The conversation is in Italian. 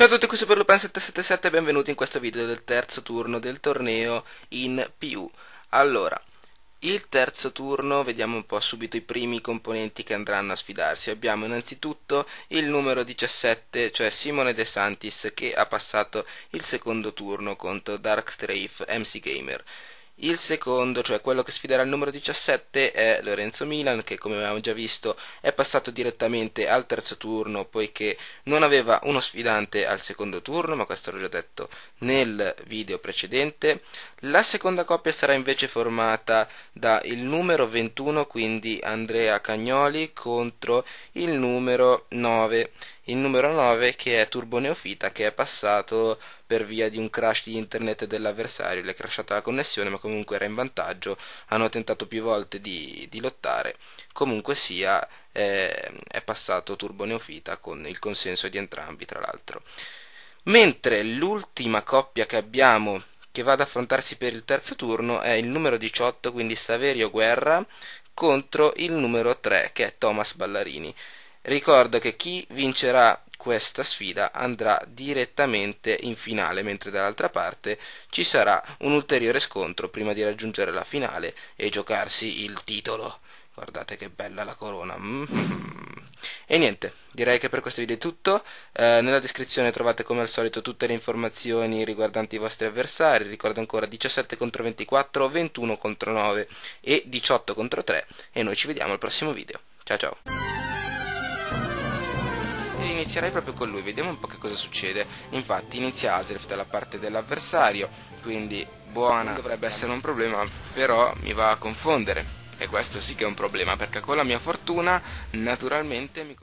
Ciao a tutti, qui su Perlupen777 e benvenuti in questo video del terzo turno del torneo in PU. Allora, il terzo turno, vediamo un po' subito i primi componenti che andranno a sfidarsi. Abbiamo innanzitutto il numero 17, cioè Simone De Santis, che ha passato il secondo turno contro Darkstrafe MC Gamer. Il secondo, cioè quello che sfiderà il numero 17, è Lorenzo Milan, che come abbiamo già visto è passato direttamente al terzo turno, poiché non aveva uno sfidante al secondo turno, ma questo l'ho già detto nel video precedente. La seconda coppia sarà invece formata dal numero 21, quindi Andrea Cagnoli, contro il numero 9 il numero 9 che è Turbo Neofita che è passato per via di un crash di internet dell'avversario, le è crashata la connessione ma come comunque era in vantaggio, hanno tentato più volte di, di lottare, comunque sia eh, è passato Turbo Neofita con il consenso di entrambi tra l'altro. Mentre l'ultima coppia che abbiamo che va ad affrontarsi per il terzo turno è il numero 18, quindi Saverio Guerra, contro il numero 3 che è Thomas Ballarini. Ricordo che chi vincerà questa sfida andrà direttamente in finale, mentre dall'altra parte ci sarà un ulteriore scontro prima di raggiungere la finale e giocarsi il titolo. Guardate che bella la corona. Mm. E niente, direi che per questo video è tutto. Eh, nella descrizione trovate come al solito tutte le informazioni riguardanti i vostri avversari. Ricordo ancora 17 contro 24, 21 contro 9 e 18 contro 3. E noi ci vediamo al prossimo video. Ciao ciao inizierei proprio con lui, vediamo un po' che cosa succede. Infatti inizia Asrif dalla parte dell'avversario, quindi buona dovrebbe essere un problema, però mi va a confondere. E questo sì che è un problema, perché con la mia fortuna naturalmente mi...